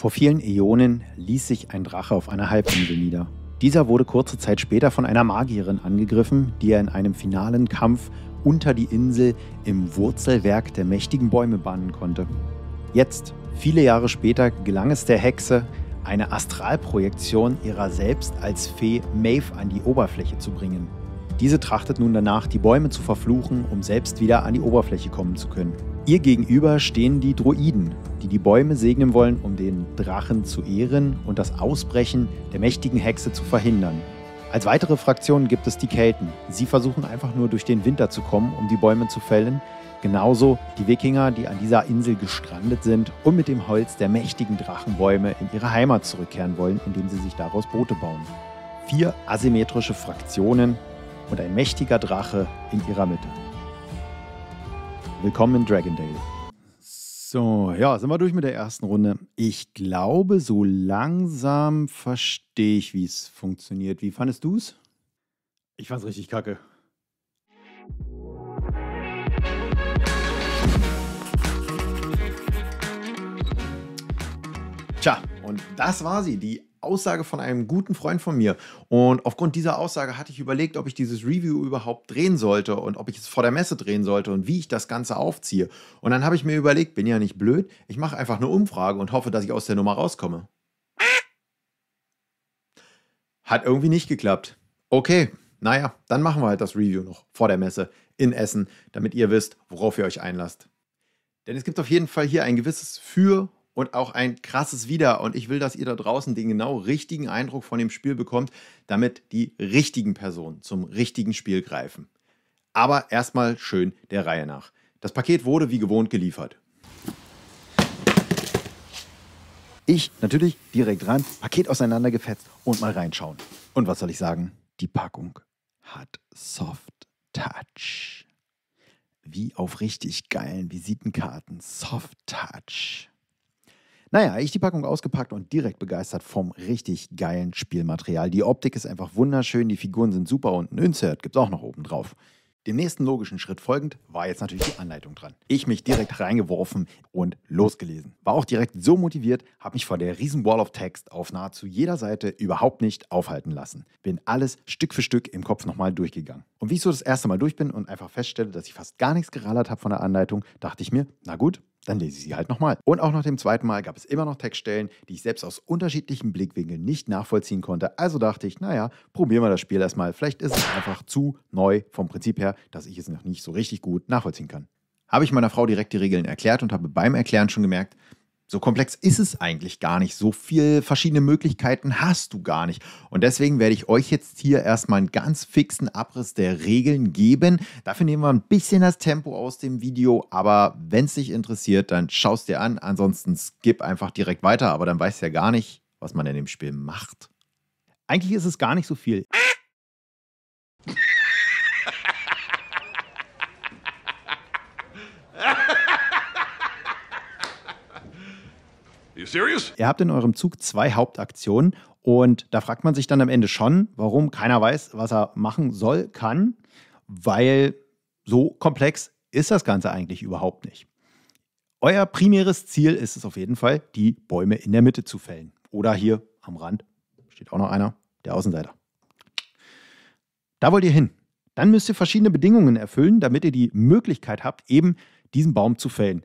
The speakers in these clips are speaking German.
Vor vielen Äonen ließ sich ein Drache auf einer Halbinsel nieder. Dieser wurde kurze Zeit später von einer Magierin angegriffen, die er in einem finalen Kampf unter die Insel im Wurzelwerk der mächtigen Bäume bannen konnte. Jetzt, viele Jahre später, gelang es der Hexe, eine Astralprojektion ihrer selbst als Fee Maeve an die Oberfläche zu bringen. Diese trachtet nun danach, die Bäume zu verfluchen, um selbst wieder an die Oberfläche kommen zu können. Ihr gegenüber stehen die Druiden, die die Bäume segnen wollen, um den Drachen zu ehren und das Ausbrechen der mächtigen Hexe zu verhindern. Als weitere Fraktion gibt es die Kelten. Sie versuchen einfach nur durch den Winter zu kommen, um die Bäume zu fällen. Genauso die Wikinger, die an dieser Insel gestrandet sind und mit dem Holz der mächtigen Drachenbäume in ihre Heimat zurückkehren wollen, indem sie sich daraus Boote bauen. Vier asymmetrische Fraktionen und ein mächtiger Drache in ihrer Mitte. Willkommen in Dragondale. So, ja, sind wir durch mit der ersten Runde. Ich glaube, so langsam verstehe ich, wie es funktioniert. Wie fandest du es? Ich fand es richtig kacke. Tja, und das war sie, die Aussage von einem guten Freund von mir. Und aufgrund dieser Aussage hatte ich überlegt, ob ich dieses Review überhaupt drehen sollte und ob ich es vor der Messe drehen sollte und wie ich das Ganze aufziehe. Und dann habe ich mir überlegt, bin ja nicht blöd, ich mache einfach eine Umfrage und hoffe, dass ich aus der Nummer rauskomme. Hat irgendwie nicht geklappt. Okay, naja, dann machen wir halt das Review noch vor der Messe in Essen, damit ihr wisst, worauf ihr euch einlasst. Denn es gibt auf jeden Fall hier ein gewisses Für und auch ein krasses Wieder. Und ich will, dass ihr da draußen den genau richtigen Eindruck von dem Spiel bekommt, damit die richtigen Personen zum richtigen Spiel greifen. Aber erstmal schön der Reihe nach. Das Paket wurde wie gewohnt geliefert. Ich natürlich direkt ran, Paket auseinandergefetzt und mal reinschauen. Und was soll ich sagen? Die Packung hat Soft Touch. Wie auf richtig geilen Visitenkarten. Soft Touch. Naja, ich die Packung ausgepackt und direkt begeistert vom richtig geilen Spielmaterial. Die Optik ist einfach wunderschön, die Figuren sind super und ein Insert gibt es auch noch oben drauf. Dem nächsten logischen Schritt folgend war jetzt natürlich die Anleitung dran. Ich mich direkt reingeworfen und losgelesen. War auch direkt so motiviert, habe mich vor der riesen Wall of Text auf nahezu jeder Seite überhaupt nicht aufhalten lassen. Bin alles Stück für Stück im Kopf nochmal durchgegangen. Und wie ich so das erste Mal durch bin und einfach feststelle, dass ich fast gar nichts gerallert habe von der Anleitung, dachte ich mir, na gut, dann lese ich sie halt nochmal. Und auch nach dem zweiten Mal gab es immer noch Textstellen, die ich selbst aus unterschiedlichen Blickwinkeln nicht nachvollziehen konnte. Also dachte ich, naja, probieren wir das Spiel erstmal. Vielleicht ist es einfach zu neu vom Prinzip her, dass ich es noch nicht so richtig gut nachvollziehen kann. Habe ich meiner Frau direkt die Regeln erklärt und habe beim Erklären schon gemerkt, so komplex ist es eigentlich gar nicht. So viele verschiedene Möglichkeiten hast du gar nicht. Und deswegen werde ich euch jetzt hier erstmal einen ganz fixen Abriss der Regeln geben. Dafür nehmen wir ein bisschen das Tempo aus dem Video, aber wenn es dich interessiert, dann schau es dir an. Ansonsten skip einfach direkt weiter, aber dann weißt du ja gar nicht, was man in dem Spiel macht. Eigentlich ist es gar nicht so viel. You serious? Ihr habt in eurem Zug zwei Hauptaktionen und da fragt man sich dann am Ende schon, warum keiner weiß, was er machen soll, kann, weil so komplex ist das Ganze eigentlich überhaupt nicht. Euer primäres Ziel ist es auf jeden Fall, die Bäume in der Mitte zu fällen. Oder hier am Rand steht auch noch einer, der Außenseiter. Da wollt ihr hin. Dann müsst ihr verschiedene Bedingungen erfüllen, damit ihr die Möglichkeit habt, eben diesen Baum zu fällen.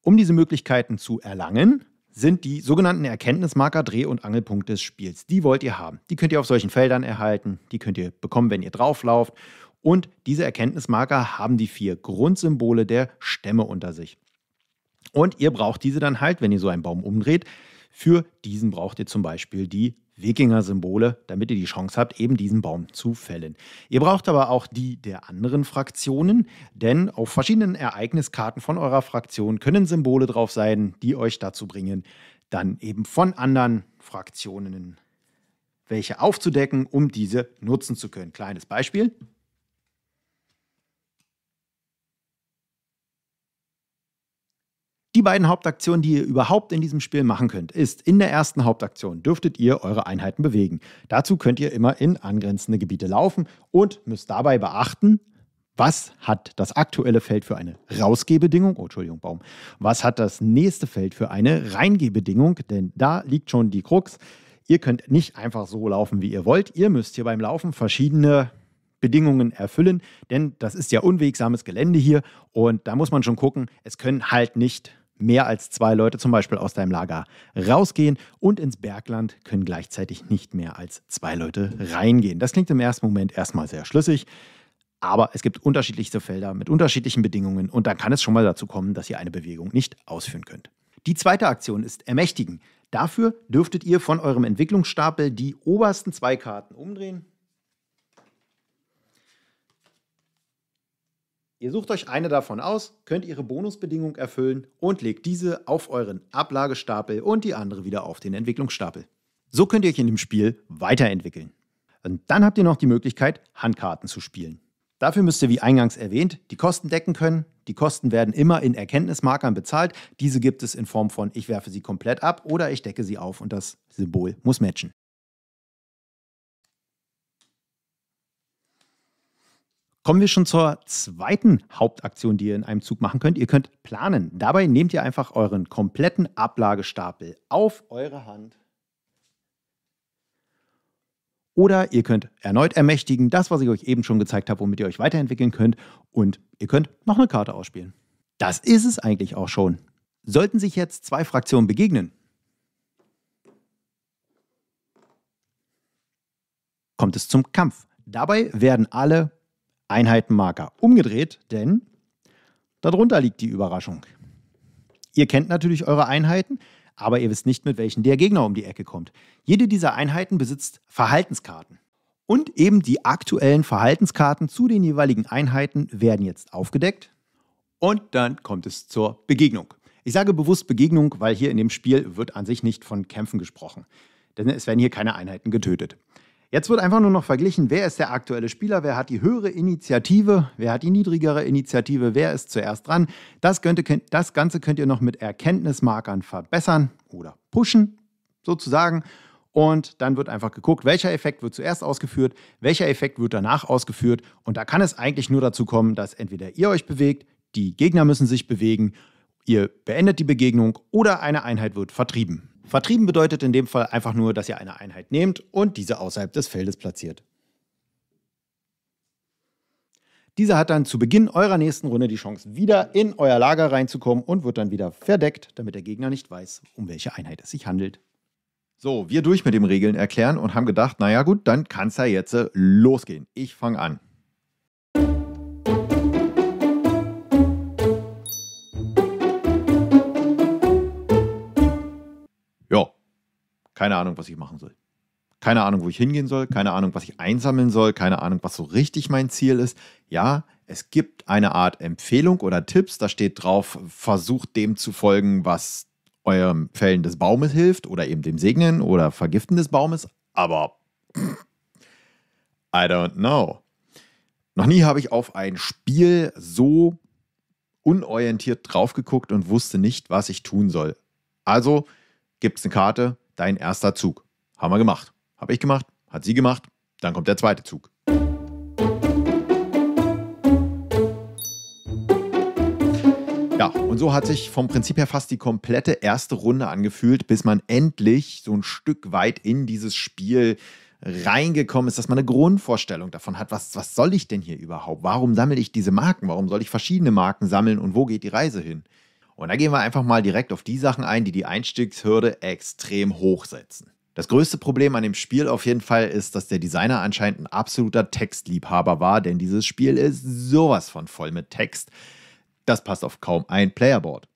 Um diese Möglichkeiten zu erlangen, sind die sogenannten Erkenntnismarker Dreh- und Angelpunkt des Spiels. Die wollt ihr haben. Die könnt ihr auf solchen Feldern erhalten, die könnt ihr bekommen, wenn ihr drauflauft. Und diese Erkenntnismarker haben die vier Grundsymbole der Stämme unter sich. Und ihr braucht diese dann halt, wenn ihr so einen Baum umdreht. Für diesen braucht ihr zum Beispiel die Wikinger-Symbole, damit ihr die Chance habt, eben diesen Baum zu fällen. Ihr braucht aber auch die der anderen Fraktionen, denn auf verschiedenen Ereigniskarten von eurer Fraktion können Symbole drauf sein, die euch dazu bringen, dann eben von anderen Fraktionen welche aufzudecken, um diese nutzen zu können. Kleines Beispiel. beiden Hauptaktionen, die ihr überhaupt in diesem Spiel machen könnt, ist, in der ersten Hauptaktion dürftet ihr eure Einheiten bewegen. Dazu könnt ihr immer in angrenzende Gebiete laufen und müsst dabei beachten, was hat das aktuelle Feld für eine Rausgehbedingung? Oh, Entschuldigung, Baum. Was hat das nächste Feld für eine Reingehbedingung? Denn da liegt schon die Krux. Ihr könnt nicht einfach so laufen, wie ihr wollt. Ihr müsst hier beim Laufen verschiedene Bedingungen erfüllen, denn das ist ja unwegsames Gelände hier und da muss man schon gucken, es können halt nicht Mehr als zwei Leute zum Beispiel aus deinem Lager rausgehen und ins Bergland können gleichzeitig nicht mehr als zwei Leute reingehen. Das klingt im ersten Moment erstmal sehr schlüssig, aber es gibt unterschiedlichste Felder mit unterschiedlichen Bedingungen und dann kann es schon mal dazu kommen, dass ihr eine Bewegung nicht ausführen könnt. Die zweite Aktion ist Ermächtigen. Dafür dürftet ihr von eurem Entwicklungsstapel die obersten zwei Karten umdrehen Ihr sucht euch eine davon aus, könnt ihre Bonusbedingung erfüllen und legt diese auf euren Ablagestapel und die andere wieder auf den Entwicklungsstapel. So könnt ihr euch in dem Spiel weiterentwickeln. Und dann habt ihr noch die Möglichkeit, Handkarten zu spielen. Dafür müsst ihr, wie eingangs erwähnt, die Kosten decken können. Die Kosten werden immer in Erkenntnismarkern bezahlt. Diese gibt es in Form von ich werfe sie komplett ab oder ich decke sie auf und das Symbol muss matchen. Kommen wir schon zur zweiten Hauptaktion, die ihr in einem Zug machen könnt. Ihr könnt planen. Dabei nehmt ihr einfach euren kompletten Ablagestapel auf eure Hand. Oder ihr könnt erneut ermächtigen, das, was ich euch eben schon gezeigt habe, womit ihr euch weiterentwickeln könnt. Und ihr könnt noch eine Karte ausspielen. Das ist es eigentlich auch schon. Sollten sich jetzt zwei Fraktionen begegnen, kommt es zum Kampf. Dabei werden alle Einheitenmarker umgedreht, denn darunter liegt die Überraschung. Ihr kennt natürlich eure Einheiten, aber ihr wisst nicht, mit welchen der Gegner um die Ecke kommt. Jede dieser Einheiten besitzt Verhaltenskarten. Und eben die aktuellen Verhaltenskarten zu den jeweiligen Einheiten werden jetzt aufgedeckt. Und dann kommt es zur Begegnung. Ich sage bewusst Begegnung, weil hier in dem Spiel wird an sich nicht von Kämpfen gesprochen. Denn es werden hier keine Einheiten getötet. Jetzt wird einfach nur noch verglichen, wer ist der aktuelle Spieler, wer hat die höhere Initiative, wer hat die niedrigere Initiative, wer ist zuerst dran. Das, könnte, das Ganze könnt ihr noch mit Erkenntnismarkern verbessern oder pushen, sozusagen. Und dann wird einfach geguckt, welcher Effekt wird zuerst ausgeführt, welcher Effekt wird danach ausgeführt. Und da kann es eigentlich nur dazu kommen, dass entweder ihr euch bewegt, die Gegner müssen sich bewegen, ihr beendet die Begegnung oder eine Einheit wird vertrieben. Vertrieben bedeutet in dem Fall einfach nur, dass ihr eine Einheit nehmt und diese außerhalb des Feldes platziert. Dieser hat dann zu Beginn eurer nächsten Runde die Chance, wieder in euer Lager reinzukommen und wird dann wieder verdeckt, damit der Gegner nicht weiß, um welche Einheit es sich handelt. So, wir durch mit dem Regeln erklären und haben gedacht, naja gut, dann kann es ja jetzt äh, losgehen. Ich fange an. keine Ahnung, was ich machen soll. Keine Ahnung, wo ich hingehen soll, keine Ahnung, was ich einsammeln soll, keine Ahnung, was so richtig mein Ziel ist. Ja, es gibt eine Art Empfehlung oder Tipps, da steht drauf, versucht dem zu folgen, was eurem Fällen des Baumes hilft oder eben dem Segnen oder Vergiften des Baumes, aber I don't know. Noch nie habe ich auf ein Spiel so unorientiert drauf geguckt und wusste nicht, was ich tun soll. Also gibt es eine Karte, dein erster Zug. Haben wir gemacht. Habe ich gemacht, hat sie gemacht, dann kommt der zweite Zug. Ja, und so hat sich vom Prinzip her fast die komplette erste Runde angefühlt, bis man endlich so ein Stück weit in dieses Spiel reingekommen ist, dass man eine Grundvorstellung davon hat, was, was soll ich denn hier überhaupt? Warum sammle ich diese Marken? Warum soll ich verschiedene Marken sammeln und wo geht die Reise hin? Und da gehen wir einfach mal direkt auf die Sachen ein, die die Einstiegshürde extrem hoch setzen. Das größte Problem an dem Spiel auf jeden Fall ist, dass der Designer anscheinend ein absoluter Textliebhaber war, denn dieses Spiel ist sowas von voll mit Text. Das passt auf kaum ein Playerboard.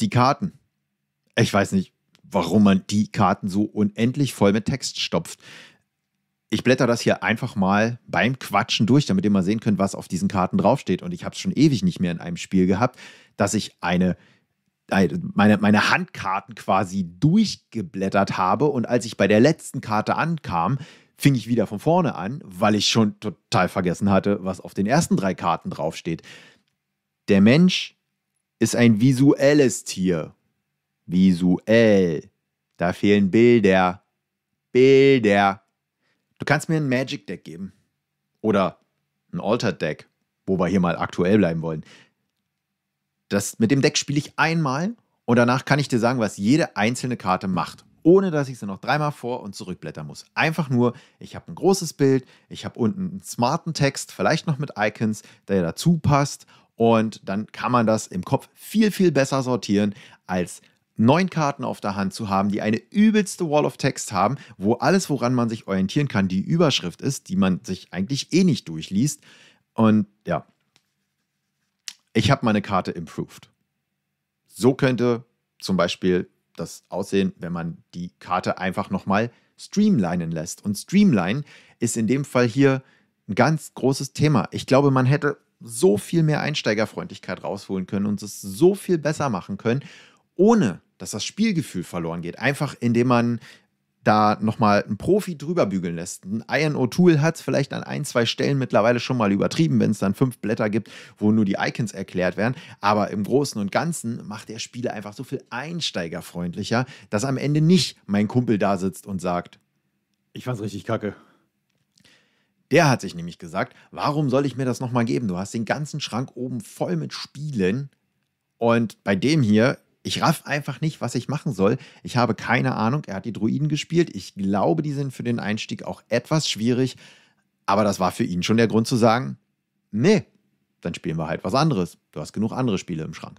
Die Karten. Ich weiß nicht, warum man die Karten so unendlich voll mit Text stopft. Ich blätter das hier einfach mal beim Quatschen durch, damit ihr mal sehen könnt, was auf diesen Karten draufsteht. Und ich habe es schon ewig nicht mehr in einem Spiel gehabt, dass ich eine äh, meine, meine Handkarten quasi durchgeblättert habe. Und als ich bei der letzten Karte ankam, fing ich wieder von vorne an, weil ich schon total vergessen hatte, was auf den ersten drei Karten draufsteht. Der Mensch ist ein visuelles Tier. Visuell. Da fehlen Bilder. Bilder. Du kannst mir ein Magic Deck geben. Oder ein Altered Deck, wo wir hier mal aktuell bleiben wollen. Das, mit dem Deck spiele ich einmal und danach kann ich dir sagen, was jede einzelne Karte macht ohne dass ich sie noch dreimal vor und zurückblättern muss. Einfach nur, ich habe ein großes Bild, ich habe unten einen smarten Text, vielleicht noch mit Icons, der dazu passt und dann kann man das im Kopf viel, viel besser sortieren als neun Karten auf der Hand zu haben, die eine übelste Wall of Text haben, wo alles, woran man sich orientieren kann, die Überschrift ist, die man sich eigentlich eh nicht durchliest. Und ja, ich habe meine Karte improved. So könnte zum Beispiel das aussehen, wenn man die Karte einfach nochmal streamlinen lässt. Und streamline ist in dem Fall hier ein ganz großes Thema. Ich glaube, man hätte so viel mehr Einsteigerfreundlichkeit rausholen können und es so viel besser machen können, ohne dass das Spielgefühl verloren geht. Einfach indem man da nochmal einen Profi drüber bügeln lässt. Ein Iron O'Toole hat es vielleicht an ein, zwei Stellen mittlerweile schon mal übertrieben, wenn es dann fünf Blätter gibt, wo nur die Icons erklärt werden. Aber im Großen und Ganzen macht der Spiele einfach so viel einsteigerfreundlicher, dass am Ende nicht mein Kumpel da sitzt und sagt, ich fand's richtig kacke. Der hat sich nämlich gesagt, warum soll ich mir das nochmal geben? Du hast den ganzen Schrank oben voll mit Spielen. Und bei dem hier ich raff einfach nicht, was ich machen soll. Ich habe keine Ahnung. Er hat die Druiden gespielt. Ich glaube, die sind für den Einstieg auch etwas schwierig. Aber das war für ihn schon der Grund zu sagen, nee, dann spielen wir halt was anderes. Du hast genug andere Spiele im Schrank.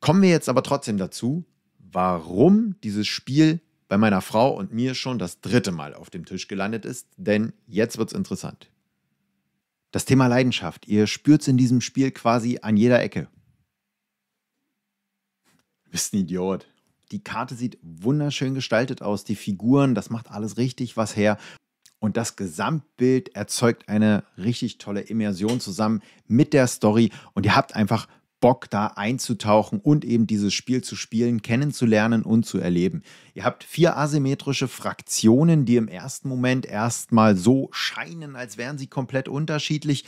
Kommen wir jetzt aber trotzdem dazu, warum dieses Spiel bei meiner Frau und mir schon das dritte Mal auf dem Tisch gelandet ist, denn jetzt wird es interessant. Das Thema Leidenschaft, ihr spürt es in diesem Spiel quasi an jeder Ecke. Du bist ein Idiot. Die Karte sieht wunderschön gestaltet aus, die Figuren, das macht alles richtig was her. Und das Gesamtbild erzeugt eine richtig tolle Immersion zusammen mit der Story. Und ihr habt einfach Bock, da einzutauchen und eben dieses Spiel zu spielen, kennenzulernen und zu erleben. Ihr habt vier asymmetrische Fraktionen, die im ersten Moment erstmal so scheinen, als wären sie komplett unterschiedlich.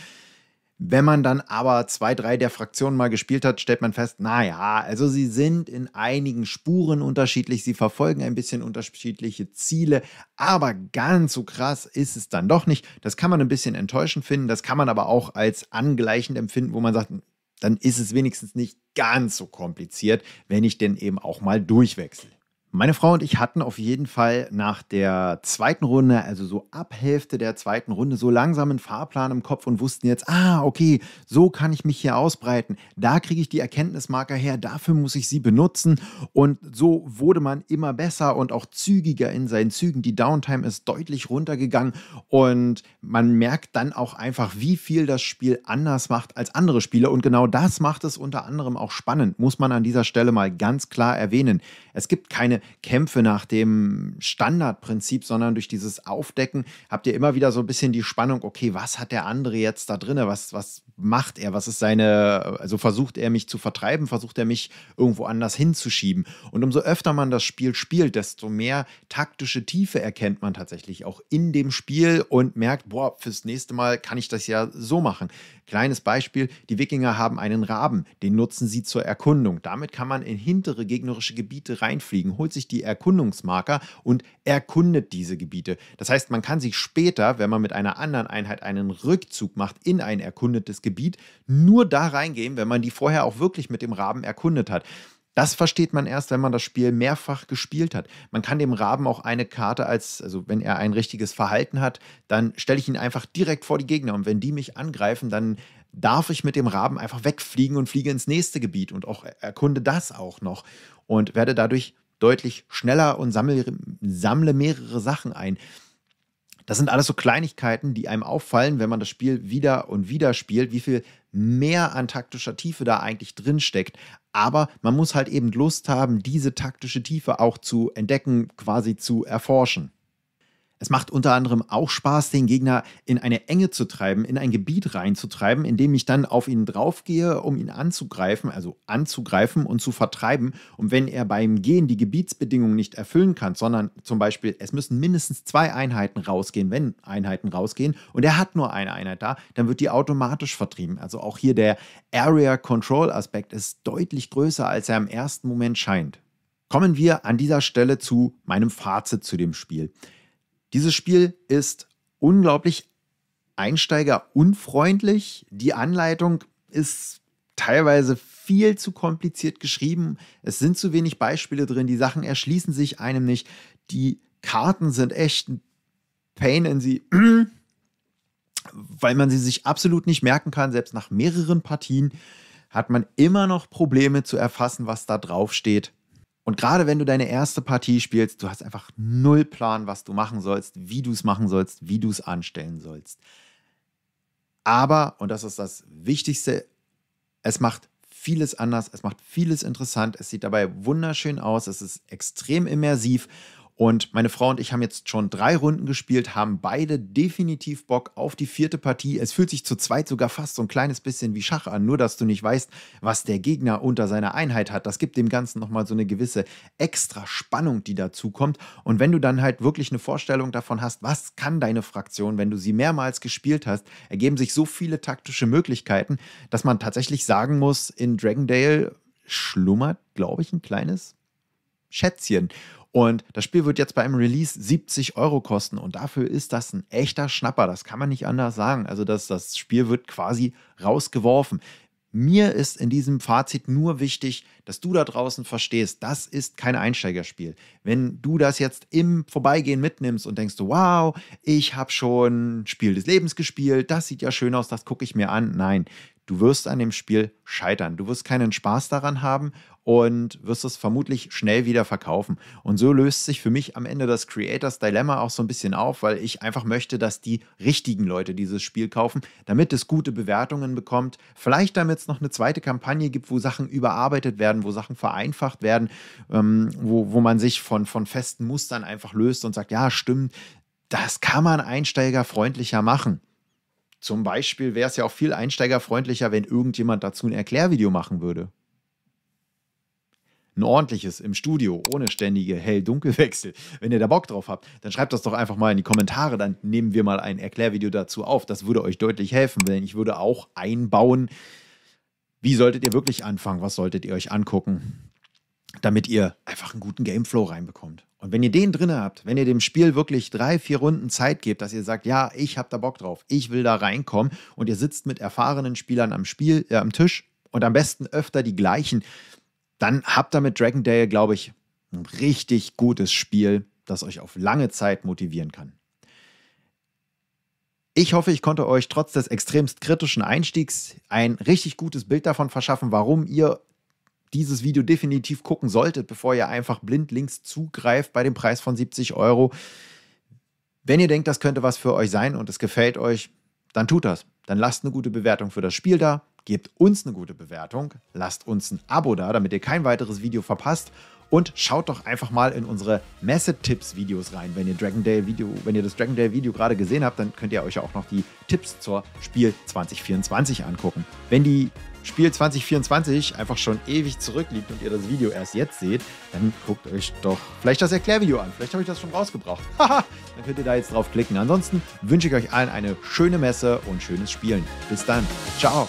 Wenn man dann aber zwei, drei der Fraktionen mal gespielt hat, stellt man fest, naja, also sie sind in einigen Spuren unterschiedlich, sie verfolgen ein bisschen unterschiedliche Ziele, aber ganz so krass ist es dann doch nicht. Das kann man ein bisschen enttäuschend finden, das kann man aber auch als angleichend empfinden, wo man sagt, dann ist es wenigstens nicht ganz so kompliziert, wenn ich denn eben auch mal durchwechsle. Meine Frau und ich hatten auf jeden Fall nach der zweiten Runde, also so ab Hälfte der zweiten Runde, so langsam einen Fahrplan im Kopf und wussten jetzt, ah, okay, so kann ich mich hier ausbreiten. Da kriege ich die Erkenntnismarker her, dafür muss ich sie benutzen. Und so wurde man immer besser und auch zügiger in seinen Zügen. Die Downtime ist deutlich runtergegangen und man merkt dann auch einfach, wie viel das Spiel anders macht als andere Spiele. Und genau das macht es unter anderem auch spannend, muss man an dieser Stelle mal ganz klar erwähnen. Es gibt keine Kämpfe nach dem Standardprinzip, sondern durch dieses Aufdecken habt ihr immer wieder so ein bisschen die Spannung, okay, was hat der andere jetzt da drin? Was, was macht er? Was ist seine, also versucht er mich zu vertreiben? Versucht er mich irgendwo anders hinzuschieben? Und umso öfter man das Spiel spielt, desto mehr taktische Tiefe erkennt man tatsächlich auch in dem Spiel und merkt, boah, fürs nächste Mal kann ich das ja so machen. Kleines Beispiel, die Wikinger haben einen Raben, den nutzen sie zur Erkundung. Damit kann man in hintere gegnerische Gebiete reinfliegen, holt sich die Erkundungsmarker und erkundet diese Gebiete. Das heißt, man kann sich später, wenn man mit einer anderen Einheit einen Rückzug macht in ein erkundetes Gebiet, nur da reingehen, wenn man die vorher auch wirklich mit dem Raben erkundet hat. Das versteht man erst, wenn man das Spiel mehrfach gespielt hat. Man kann dem Raben auch eine Karte als, also wenn er ein richtiges Verhalten hat, dann stelle ich ihn einfach direkt vor die Gegner. Und wenn die mich angreifen, dann darf ich mit dem Raben einfach wegfliegen und fliege ins nächste Gebiet und auch erkunde das auch noch und werde dadurch deutlich schneller und sammle, sammle mehrere Sachen ein. Das sind alles so Kleinigkeiten, die einem auffallen, wenn man das Spiel wieder und wieder spielt, wie viel mehr an taktischer Tiefe da eigentlich drin steckt. Aber man muss halt eben Lust haben, diese taktische Tiefe auch zu entdecken, quasi zu erforschen. Es macht unter anderem auch Spaß, den Gegner in eine Enge zu treiben, in ein Gebiet reinzutreiben, indem ich dann auf ihn draufgehe, um ihn anzugreifen, also anzugreifen und zu vertreiben. Und wenn er beim Gehen die Gebietsbedingungen nicht erfüllen kann, sondern zum Beispiel, es müssen mindestens zwei Einheiten rausgehen, wenn Einheiten rausgehen, und er hat nur eine Einheit da, dann wird die automatisch vertrieben. Also auch hier der Area Control Aspekt ist deutlich größer, als er im ersten Moment scheint. Kommen wir an dieser Stelle zu meinem Fazit zu dem Spiel. Dieses Spiel ist unglaublich einsteigerunfreundlich. Die Anleitung ist teilweise viel zu kompliziert geschrieben. Es sind zu wenig Beispiele drin. Die Sachen erschließen sich einem nicht. Die Karten sind echt ein Pain in sie, weil man sie sich absolut nicht merken kann. Selbst nach mehreren Partien hat man immer noch Probleme zu erfassen, was da drauf steht. Und gerade wenn du deine erste Partie spielst, du hast einfach null Plan, was du machen sollst, wie du es machen sollst, wie du es anstellen sollst. Aber, und das ist das Wichtigste, es macht vieles anders, es macht vieles interessant, es sieht dabei wunderschön aus, es ist extrem immersiv und meine Frau und ich haben jetzt schon drei Runden gespielt, haben beide definitiv Bock auf die vierte Partie. Es fühlt sich zu zweit sogar fast so ein kleines bisschen wie Schach an, nur dass du nicht weißt, was der Gegner unter seiner Einheit hat. Das gibt dem Ganzen nochmal so eine gewisse extra Spannung, die dazu kommt. Und wenn du dann halt wirklich eine Vorstellung davon hast, was kann deine Fraktion, wenn du sie mehrmals gespielt hast, ergeben sich so viele taktische Möglichkeiten, dass man tatsächlich sagen muss, in Dragondale schlummert, glaube ich, ein kleines Schätzchen. Und das Spiel wird jetzt bei einem Release 70 Euro kosten und dafür ist das ein echter Schnapper. Das kann man nicht anders sagen. Also das, das Spiel wird quasi rausgeworfen. Mir ist in diesem Fazit nur wichtig, dass du da draußen verstehst, das ist kein Einsteigerspiel. Wenn du das jetzt im Vorbeigehen mitnimmst und denkst, wow, ich habe schon Spiel des Lebens gespielt, das sieht ja schön aus, das gucke ich mir an. Nein, Du wirst an dem Spiel scheitern. Du wirst keinen Spaß daran haben und wirst es vermutlich schnell wieder verkaufen. Und so löst sich für mich am Ende das Creators Dilemma auch so ein bisschen auf, weil ich einfach möchte, dass die richtigen Leute dieses Spiel kaufen, damit es gute Bewertungen bekommt. Vielleicht damit es noch eine zweite Kampagne gibt, wo Sachen überarbeitet werden, wo Sachen vereinfacht werden, ähm, wo, wo man sich von, von festen Mustern einfach löst und sagt, ja, stimmt, das kann man einsteigerfreundlicher machen. Zum Beispiel wäre es ja auch viel einsteigerfreundlicher, wenn irgendjemand dazu ein Erklärvideo machen würde. Ein ordentliches im Studio, ohne ständige hell dunkelwechsel Wenn ihr da Bock drauf habt, dann schreibt das doch einfach mal in die Kommentare, dann nehmen wir mal ein Erklärvideo dazu auf. Das würde euch deutlich helfen, denn ich würde auch einbauen, wie solltet ihr wirklich anfangen, was solltet ihr euch angucken, damit ihr einfach einen guten Gameflow reinbekommt. Und wenn ihr den drin habt, wenn ihr dem Spiel wirklich drei, vier Runden Zeit gebt, dass ihr sagt, ja, ich habe da Bock drauf, ich will da reinkommen und ihr sitzt mit erfahrenen Spielern am Spiel, äh, am Tisch und am besten öfter die gleichen, dann habt ihr mit Dragon Day, glaube ich, ein richtig gutes Spiel, das euch auf lange Zeit motivieren kann. Ich hoffe, ich konnte euch trotz des extremst kritischen Einstiegs ein richtig gutes Bild davon verschaffen, warum ihr dieses Video definitiv gucken solltet, bevor ihr einfach blind links zugreift bei dem Preis von 70 Euro. Wenn ihr denkt, das könnte was für euch sein und es gefällt euch, dann tut das. Dann lasst eine gute Bewertung für das Spiel da, gebt uns eine gute Bewertung, lasst uns ein Abo da, damit ihr kein weiteres Video verpasst und schaut doch einfach mal in unsere Messe-Tipps-Videos rein. Wenn ihr Dragon Day Video, wenn ihr das Dragon Day Video gerade gesehen habt, dann könnt ihr euch auch noch die Tipps zur Spiel 2024 angucken. Wenn die Spiel 2024 einfach schon ewig zurückliegt und ihr das Video erst jetzt seht, dann guckt euch doch vielleicht das Erklärvideo an. Vielleicht habe ich das schon rausgebracht. Haha, dann könnt ihr da jetzt drauf klicken. Ansonsten wünsche ich euch allen eine schöne Messe und schönes Spielen. Bis dann. Ciao.